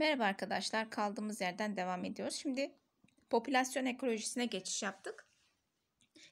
Merhaba arkadaşlar, kaldığımız yerden devam ediyoruz. Şimdi popülasyon ekolojisine geçiş yaptık.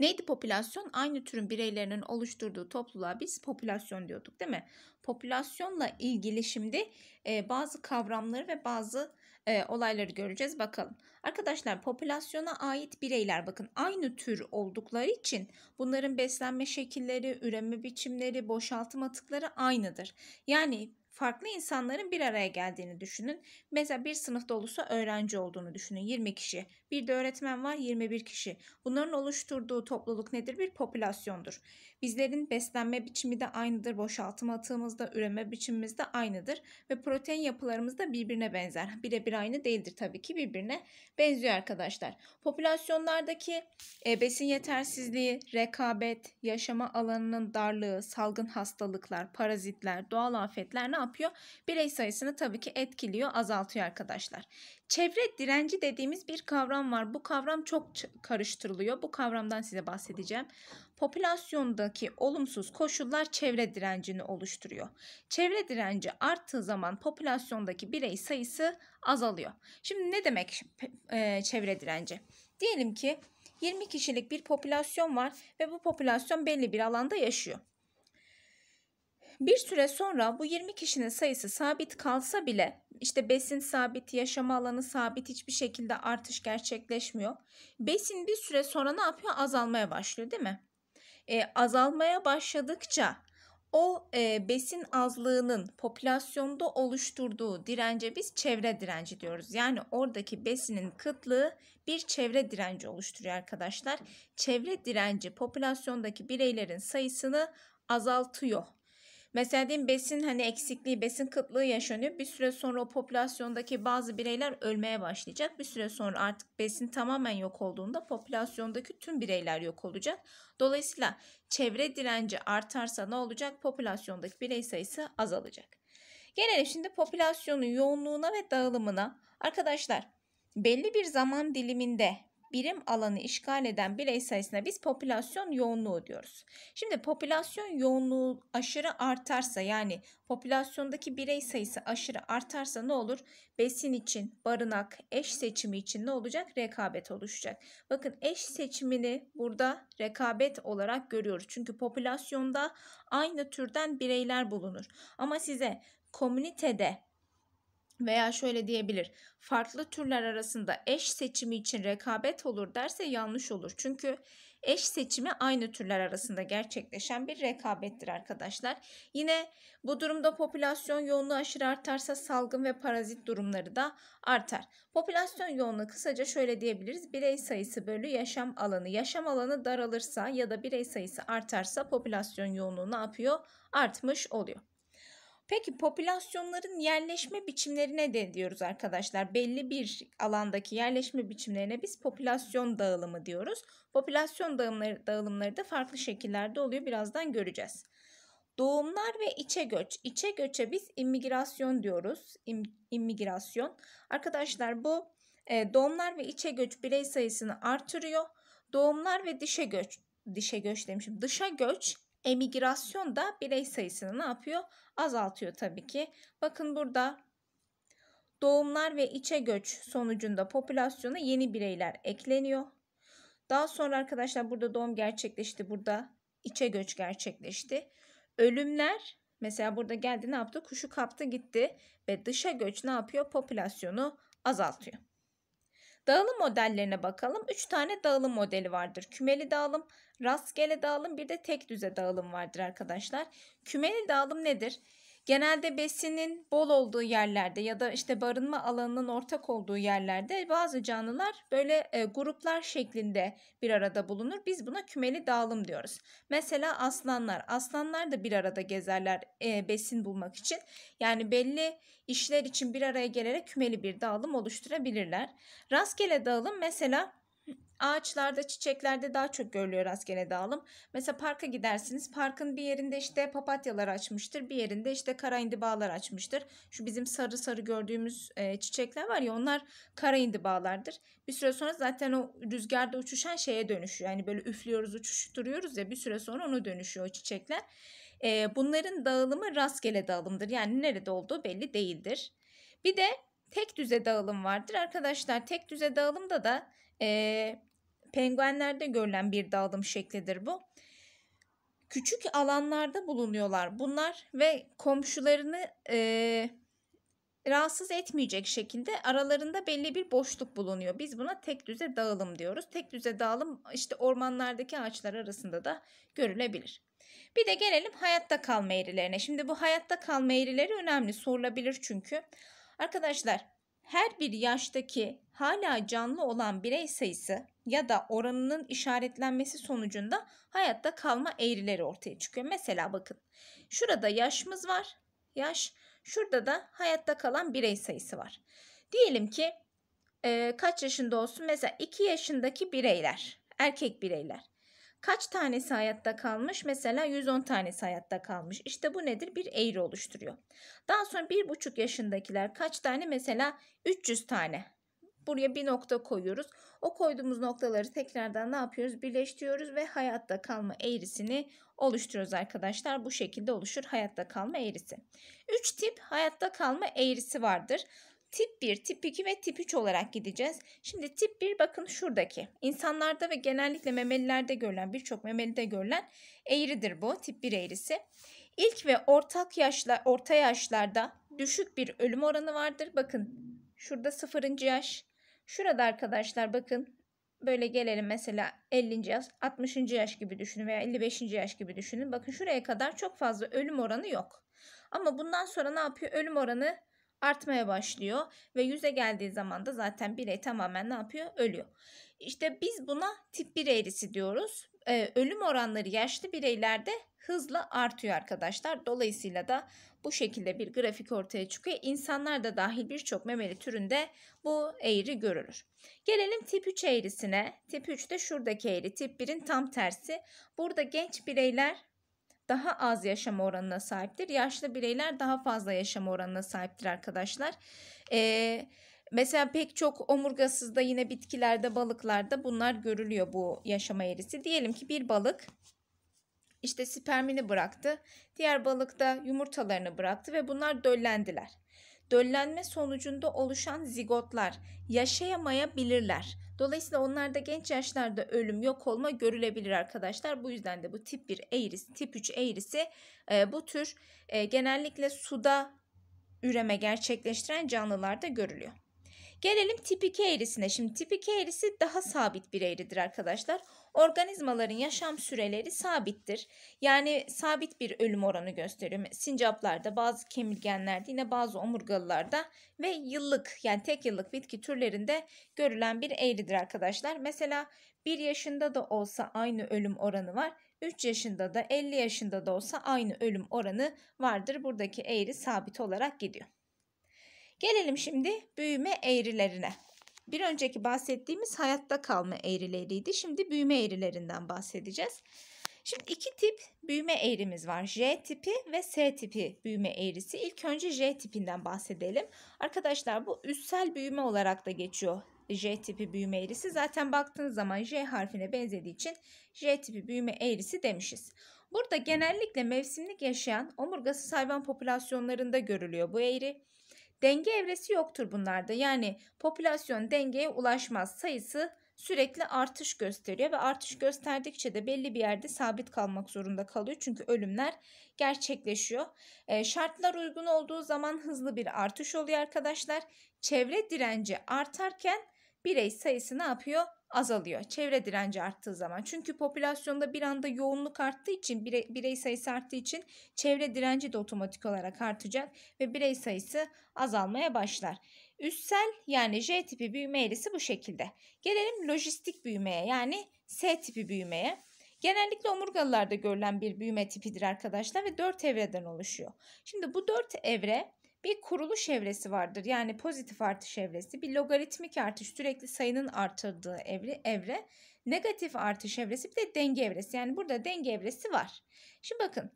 Neydi popülasyon? Aynı türün bireylerinin oluşturduğu topluluğa biz popülasyon diyorduk değil mi? Popülasyonla ilgili şimdi e, bazı kavramları ve bazı e, olayları göreceğiz bakalım. Arkadaşlar popülasyona ait bireyler bakın aynı tür oldukları için bunların beslenme şekilleri, üreme biçimleri, boşaltım atıkları aynıdır. Yani farklı insanların bir araya geldiğini düşünün. Mesela bir sınıf dolusu öğrenci olduğunu düşünün. 20 kişi. Bir de öğretmen var 21 kişi. Bunların oluşturduğu topluluk nedir? Bir popülasyondur. Bizlerin beslenme biçimi de aynıdır. Boşaltım atığımızda, üreme biçimimiz de aynıdır. Ve protein yapılarımız da birbirine benzer. Birebir aynı değildir tabii ki birbirine benziyor arkadaşlar. Popülasyonlardaki e, besin yetersizliği, rekabet, yaşama alanının darlığı, salgın hastalıklar, parazitler, doğal afetler ne yapıyor? Birey sayısını tabii ki etkiliyor, azaltıyor arkadaşlar. Çevre direnci dediğimiz bir kavram var. Bu kavram çok karıştırılıyor. Bu kavramdan size bahsedeceğim. Popülasyondaki olumsuz koşullar çevre direncini oluşturuyor. Çevre direnci arttığı zaman popülasyondaki birey sayısı azalıyor. Şimdi ne demek e, çevre direnci? Diyelim ki 20 kişilik bir popülasyon var ve bu popülasyon belli bir alanda yaşıyor. Bir süre sonra bu 20 kişinin sayısı sabit kalsa bile işte besin sabit, yaşama alanı sabit hiçbir şekilde artış gerçekleşmiyor. Besin bir süre sonra ne yapıyor? Azalmaya başlıyor değil mi? E, azalmaya başladıkça o e, besin azlığının popülasyonda oluşturduğu dirence biz çevre direnci diyoruz. Yani oradaki besinin kıtlığı bir çevre direnci oluşturuyor arkadaşlar. Çevre direnci popülasyondaki bireylerin sayısını azaltıyor. Mesela diyeyim besin hani eksikliği, besin kıtlığı yaşanıyor. Bir süre sonra o popülasyondaki bazı bireyler ölmeye başlayacak. Bir süre sonra artık besin tamamen yok olduğunda popülasyondaki tüm bireyler yok olacak. Dolayısıyla çevre direnci artarsa ne olacak? Popülasyondaki birey sayısı azalacak. Gelelim şimdi popülasyonun yoğunluğuna ve dağılımına. Arkadaşlar belli bir zaman diliminde birim alanı işgal eden birey sayısına biz popülasyon yoğunluğu diyoruz. Şimdi popülasyon yoğunluğu aşırı artarsa yani popülasyondaki birey sayısı aşırı artarsa ne olur? Besin için, barınak, eş seçimi için ne olacak? Rekabet oluşacak. Bakın eş seçimini burada rekabet olarak görüyoruz. Çünkü popülasyonda aynı türden bireyler bulunur. Ama size komünitede veya şöyle diyebilir. Farklı türler arasında eş seçimi için rekabet olur derse yanlış olur. Çünkü eş seçimi aynı türler arasında gerçekleşen bir rekabettir arkadaşlar. Yine bu durumda popülasyon yoğunluğu aşırı artarsa salgın ve parazit durumları da artar. Popülasyon yoğunluğu kısaca şöyle diyebiliriz. Birey sayısı bölü yaşam alanı. Yaşam alanı daralırsa ya da birey sayısı artarsa popülasyon yoğunluğu ne yapıyor? Artmış oluyor. Peki popülasyonların yerleşme biçimlerine de diyoruz arkadaşlar. Belli bir alandaki yerleşme biçimlerine biz popülasyon dağılımı diyoruz. Popülasyon dağılımları, dağılımları da farklı şekillerde oluyor. Birazdan göreceğiz. Doğumlar ve içe göç. İçe göçe biz immigrasyon diyoruz. İm, immigrasyon. Arkadaşlar bu e, doğumlar ve içe göç birey sayısını artırıyor. Doğumlar ve dişe göç. Dişe göç demişim. Dışa göç emigrasyon da birey sayısını ne yapıyor? Azaltıyor tabii ki. Bakın burada doğumlar ve içe göç sonucunda popülasyona yeni bireyler ekleniyor. Daha sonra arkadaşlar burada doğum gerçekleşti, burada içe göç gerçekleşti. Ölümler mesela burada geldi ne yaptı? Kuşu kaptı gitti ve dışa göç ne yapıyor? Popülasyonu azaltıyor. Dağılım modellerine bakalım. 3 tane dağılım modeli vardır. Kümeli dağılım, rastgele dağılım bir de tek düze dağılım vardır arkadaşlar. Kümeli dağılım nedir? Genelde besinin bol olduğu yerlerde ya da işte barınma alanının ortak olduğu yerlerde bazı canlılar böyle e, gruplar şeklinde bir arada bulunur. Biz buna kümeli dağılım diyoruz. Mesela aslanlar. Aslanlar da bir arada gezerler e, besin bulmak için. Yani belli işler için bir araya gelerek kümeli bir dağılım oluşturabilirler. Rastgele dağılım mesela Ağaçlarda, çiçeklerde daha çok görülüyor rastgele dağılım. Mesela parka gidersiniz. Parkın bir yerinde işte papatyalar açmıştır. Bir yerinde işte kara indibalar açmıştır. Şu bizim sarı sarı gördüğümüz e, çiçekler var ya onlar kara indibalardır. Bir süre sonra zaten o rüzgarda uçuşan şeye dönüşüyor. Yani böyle üflüyoruz, uçuşturuyoruz ya bir süre sonra ona dönüşüyor o çiçekler. E, bunların dağılımı rastgele dağılımdır. Yani nerede olduğu belli değildir. Bir de tek düze dağılım vardır. Arkadaşlar tek düze dağılımda da e, penguenlerde görülen bir dağılım şeklidir bu. Küçük alanlarda bulunuyorlar bunlar ve komşularını e, rahatsız etmeyecek şekilde aralarında belli bir boşluk bulunuyor. Biz buna tek düze dağılım diyoruz. Tek düze dağılım işte ormanlardaki ağaçlar arasında da görülebilir. Bir de gelelim hayatta kalma eğrilerine. Şimdi bu hayatta kalma eğrileri önemli sorulabilir çünkü. Arkadaşlar her bir yaştaki hala canlı olan birey sayısı ya da oranının işaretlenmesi sonucunda hayatta kalma eğrileri ortaya çıkıyor. Mesela bakın şurada yaşımız var. Yaş şurada da hayatta kalan birey sayısı var. Diyelim ki e, kaç yaşında olsun mesela 2 yaşındaki bireyler erkek bireyler kaç tanesi hayatta kalmış? Mesela 110 tanesi hayatta kalmış. İşte bu nedir? Bir eğri oluşturuyor. Daha sonra 1,5 yaşındakiler kaç tane? Mesela 300 tane. Buraya bir nokta koyuyoruz. O koyduğumuz noktaları tekrardan ne yapıyoruz? Birleştiriyoruz ve hayatta kalma eğrisini oluşturuyoruz arkadaşlar. Bu şekilde oluşur hayatta kalma eğrisi. 3 tip hayatta kalma eğrisi vardır tip 1, tip 2 ve tip 3 olarak gideceğiz. Şimdi tip 1 bakın şuradaki. İnsanlarda ve genellikle memelilerde görülen birçok memelide görülen eğridir bu tip 1 eğrisi. İlk ve ortak yaşlar, orta yaşlarda düşük bir ölüm oranı vardır. Bakın şurada 0. yaş. Şurada arkadaşlar bakın böyle gelelim mesela 50. yaş, 60. yaş gibi düşünün veya 55. yaş gibi düşünün. Bakın şuraya kadar çok fazla ölüm oranı yok. Ama bundan sonra ne yapıyor? Ölüm oranı artmaya başlıyor ve yüze geldiği zaman da zaten birey tamamen ne yapıyor? Ölüyor. İşte biz buna tip 1 eğrisi diyoruz. Ee, ölüm oranları yaşlı bireylerde hızla artıyor arkadaşlar. Dolayısıyla da bu şekilde bir grafik ortaya çıkıyor. İnsanlar da dahil birçok memeli türünde bu eğri görülür. Gelelim tip 3 eğrisine. Tip 3 de şuradaki eğri. Tip 1'in tam tersi. Burada genç bireyler daha az yaşam oranına sahiptir. Yaşlı bireyler daha fazla yaşam oranına sahiptir arkadaşlar. Ee, mesela pek çok omurgasızda yine bitkilerde, balıklarda bunlar görülüyor bu yaşama eğrisi. Diyelim ki bir balık işte spermini bıraktı. Diğer balık da yumurtalarını bıraktı ve bunlar döllendiler döllenme sonucunda oluşan zigotlar yaşayamayabilirler. Dolayısıyla onlarda genç yaşlarda ölüm, yok olma görülebilir arkadaşlar. Bu yüzden de bu tip 1 eğrisi, tip 3 eğrisi e, bu tür e, genellikle suda üreme gerçekleştiren canlılarda görülüyor. Gelelim tipik eğrisine. Şimdi tipik eğrisi daha sabit bir eğridir arkadaşlar. Organizmaların yaşam süreleri sabittir. Yani sabit bir ölüm oranı gösteriyor. Sincaplarda, bazı kemirgenlerde, yine bazı omurgalılarda ve yıllık yani tek yıllık bitki türlerinde görülen bir eğridir arkadaşlar. Mesela 1 yaşında da olsa aynı ölüm oranı var. 3 yaşında da 50 yaşında da olsa aynı ölüm oranı vardır. Buradaki eğri sabit olarak gidiyor. Gelelim şimdi büyüme eğrilerine. Bir önceki bahsettiğimiz hayatta kalma eğrileriydi. Şimdi büyüme eğrilerinden bahsedeceğiz. Şimdi iki tip büyüme eğrimiz var. J tipi ve S tipi büyüme eğrisi. İlk önce J tipinden bahsedelim. Arkadaşlar bu üssel büyüme olarak da geçiyor. J tipi büyüme eğrisi zaten baktığınız zaman J harfine benzediği için J tipi büyüme eğrisi demişiz. Burada genellikle mevsimlik yaşayan omurgasız hayvan popülasyonlarında görülüyor bu eğri. Denge evresi yoktur bunlarda. Yani popülasyon dengeye ulaşmaz. Sayısı sürekli artış gösteriyor ve artış gösterdikçe de belli bir yerde sabit kalmak zorunda kalıyor. Çünkü ölümler gerçekleşiyor. E, şartlar uygun olduğu zaman hızlı bir artış oluyor arkadaşlar. Çevre direnci artarken birey sayısı ne yapıyor? azalıyor. Çevre direnci arttığı zaman. Çünkü popülasyonda bir anda yoğunluk arttığı için, birey, birey sayısı arttığı için çevre direnci de otomatik olarak artacak ve birey sayısı azalmaya başlar. Üstsel yani J tipi büyüme eğrisi bu şekilde. Gelelim lojistik büyümeye yani S tipi büyümeye. Genellikle omurgalılarda görülen bir büyüme tipidir arkadaşlar ve 4 evreden oluşuyor. Şimdi bu 4 evre bir kuruluş evresi vardır. Yani pozitif artış evresi, bir logaritmik artış sürekli sayının artırdığı evre, evre negatif artış evresi bir de denge evresi. Yani burada denge evresi var. Şimdi bakın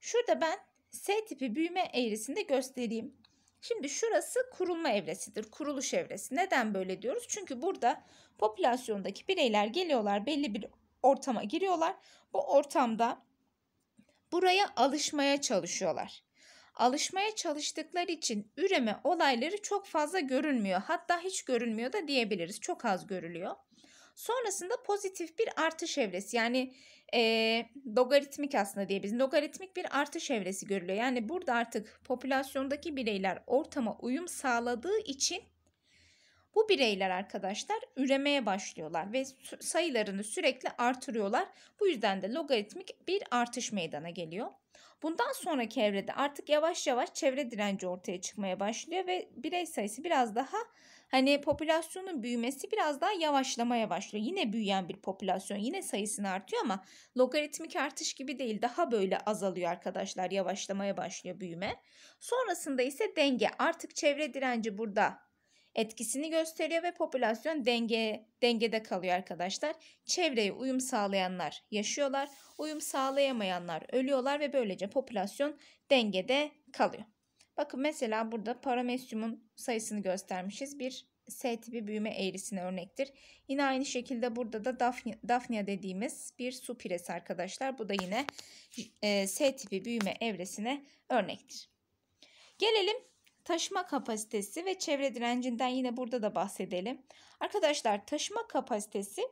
şurada ben S tipi büyüme eğrisinde göstereyim. Şimdi şurası kurulma evresidir, kuruluş evresi. Neden böyle diyoruz? Çünkü burada popülasyondaki bireyler geliyorlar, belli bir ortama giriyorlar. Bu ortamda buraya alışmaya çalışıyorlar alışmaya çalıştıkları için üreme olayları çok fazla görülmüyor. Hatta hiç görülmüyor da diyebiliriz. Çok az görülüyor. Sonrasında pozitif bir artış evresi yani e, logaritmik aslında diyebiliriz. Logaritmik bir artış evresi görülüyor. Yani burada artık popülasyondaki bireyler ortama uyum sağladığı için bu bireyler arkadaşlar üremeye başlıyorlar ve sayılarını sürekli artırıyorlar. Bu yüzden de logaritmik bir artış meydana geliyor. Bundan sonraki evrede artık yavaş yavaş çevre direnci ortaya çıkmaya başlıyor ve birey sayısı biraz daha hani popülasyonun büyümesi biraz daha yavaşlamaya başlıyor. Yine büyüyen bir popülasyon yine sayısını artıyor ama logaritmik artış gibi değil daha böyle azalıyor arkadaşlar yavaşlamaya başlıyor büyüme. Sonrasında ise denge artık çevre direnci burada etkisini gösteriyor ve popülasyon denge dengede kalıyor arkadaşlar. Çevreye uyum sağlayanlar yaşıyorlar, uyum sağlayamayanlar ölüyorlar ve böylece popülasyon dengede kalıyor. Bakın mesela burada paramesyumun sayısını göstermişiz. Bir S tipi büyüme eğrisine örnektir. Yine aynı şekilde burada da Daphnia, dediğimiz bir su piresi arkadaşlar. Bu da yine e, S tipi büyüme evresine örnektir. Gelelim Taşıma kapasitesi ve çevre direncinden yine burada da bahsedelim. Arkadaşlar taşıma kapasitesi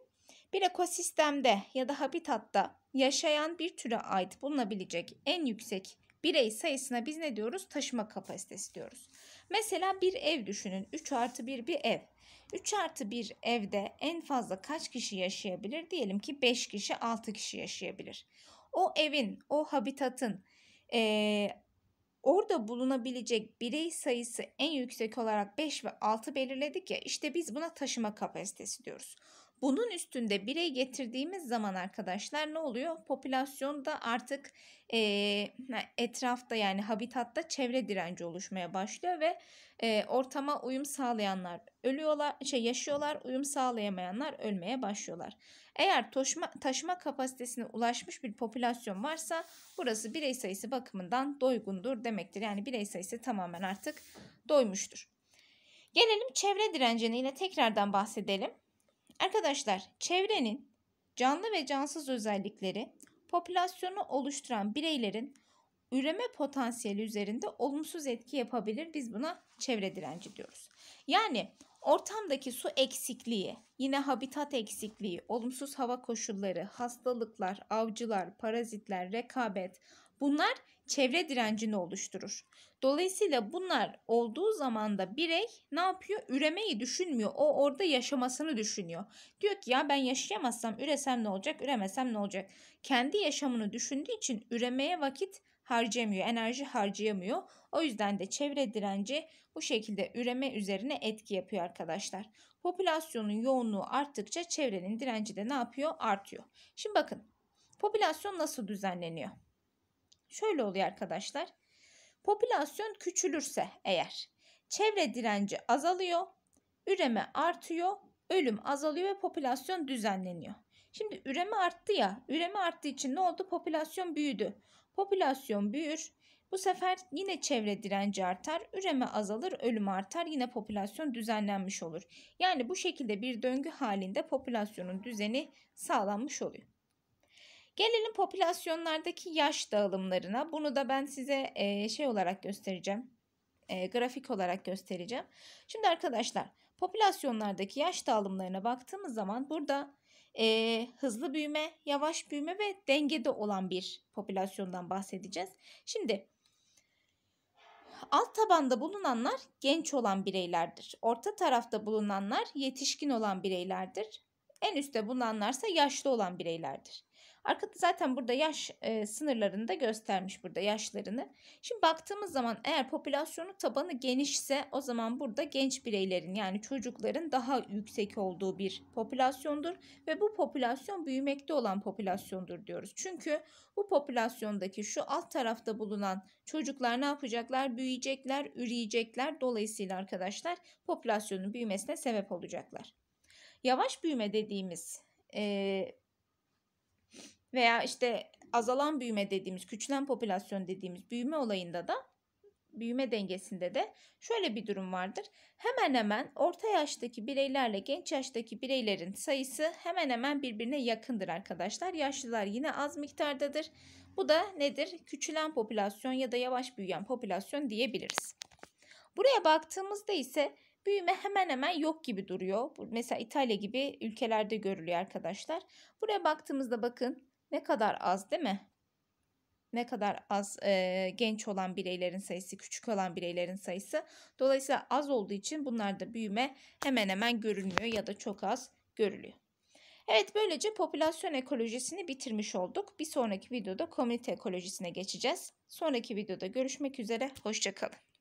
bir ekosistemde ya da habitatta yaşayan bir türe ait bulunabilecek en yüksek birey sayısına biz ne diyoruz? Taşıma kapasitesi diyoruz. Mesela bir ev düşünün. 3 artı 1 bir ev. 3 artı 1 evde en fazla kaç kişi yaşayabilir? Diyelim ki 5 kişi 6 kişi yaşayabilir. O evin, o habitatın e, orada bulunabilecek birey sayısı en yüksek olarak 5 ve 6 belirledik ya işte biz buna taşıma kapasitesi diyoruz. Bunun üstünde birey getirdiğimiz zaman arkadaşlar ne oluyor? Popülasyon da artık e, etrafta yani habitatta çevre direnci oluşmaya başlıyor ve e, ortama uyum sağlayanlar ölüyorlar, şey yaşıyorlar, uyum sağlayamayanlar ölmeye başlıyorlar. Eğer taşıma, taşıma kapasitesine ulaşmış bir popülasyon varsa burası birey sayısı bakımından doygundur demektir. Yani birey sayısı tamamen artık doymuştur. Gelelim çevre direncine yine tekrardan bahsedelim. Arkadaşlar çevrenin canlı ve cansız özellikleri popülasyonu oluşturan bireylerin üreme potansiyeli üzerinde olumsuz etki yapabilir. Biz buna çevre direnci diyoruz. Yani ortamdaki su eksikliği, yine habitat eksikliği, olumsuz hava koşulları, hastalıklar, avcılar, parazitler, rekabet bunlar çevre direncini oluşturur. Dolayısıyla bunlar olduğu zaman da birey ne yapıyor? Üremeyi düşünmüyor. O orada yaşamasını düşünüyor. Diyor ki ya ben yaşayamazsam üresem ne olacak? Üremesem ne olacak? Kendi yaşamını düşündüğü için üremeye vakit harcamıyor, enerji harcayamıyor. O yüzden de çevre direnci bu şekilde üreme üzerine etki yapıyor arkadaşlar. Popülasyonun yoğunluğu arttıkça çevrenin direnci de ne yapıyor? Artıyor. Şimdi bakın popülasyon nasıl düzenleniyor? Şöyle oluyor arkadaşlar. Popülasyon küçülürse eğer çevre direnci azalıyor, üreme artıyor, ölüm azalıyor ve popülasyon düzenleniyor. Şimdi üreme arttı ya, üreme arttığı için ne oldu? Popülasyon büyüdü. Popülasyon büyür, bu sefer yine çevre direnci artar, üreme azalır, ölüm artar, yine popülasyon düzenlenmiş olur. Yani bu şekilde bir döngü halinde popülasyonun düzeni sağlanmış oluyor. Gelelim popülasyonlardaki yaş dağılımlarına. Bunu da ben size e, şey olarak göstereceğim. E, grafik olarak göstereceğim. Şimdi arkadaşlar popülasyonlardaki yaş dağılımlarına baktığımız zaman burada e, hızlı büyüme, yavaş büyüme ve dengede olan bir popülasyondan bahsedeceğiz. Şimdi alt tabanda bulunanlar genç olan bireylerdir. Orta tarafta bulunanlar yetişkin olan bireylerdir. En üstte bulunanlarsa yaşlı olan bireylerdir. Arkada zaten burada yaş e, sınırlarını da göstermiş burada yaşlarını. Şimdi baktığımız zaman eğer popülasyonu tabanı genişse o zaman burada genç bireylerin yani çocukların daha yüksek olduğu bir popülasyondur ve bu popülasyon büyümekte olan popülasyondur diyoruz. Çünkü bu popülasyondaki şu alt tarafta bulunan çocuklar ne yapacaklar? Büyüyecekler, üreyecekler. Dolayısıyla arkadaşlar popülasyonun büyümesine sebep olacaklar. Yavaş büyüme dediğimiz e, veya işte azalan büyüme dediğimiz, küçülen popülasyon dediğimiz büyüme olayında da büyüme dengesinde de şöyle bir durum vardır. Hemen hemen orta yaştaki bireylerle genç yaştaki bireylerin sayısı hemen hemen birbirine yakındır arkadaşlar. Yaşlılar yine az miktardadır. Bu da nedir? Küçülen popülasyon ya da yavaş büyüyen popülasyon diyebiliriz. Buraya baktığımızda ise büyüme hemen hemen yok gibi duruyor. Mesela İtalya gibi ülkelerde görülüyor arkadaşlar. Buraya baktığımızda bakın ne kadar az değil mi? Ne kadar az e, genç olan bireylerin sayısı, küçük olan bireylerin sayısı. Dolayısıyla az olduğu için bunlarda büyüme hemen hemen görülmüyor ya da çok az görülüyor. Evet böylece popülasyon ekolojisini bitirmiş olduk. Bir sonraki videoda komünite ekolojisine geçeceğiz. Sonraki videoda görüşmek üzere. Hoşçakalın.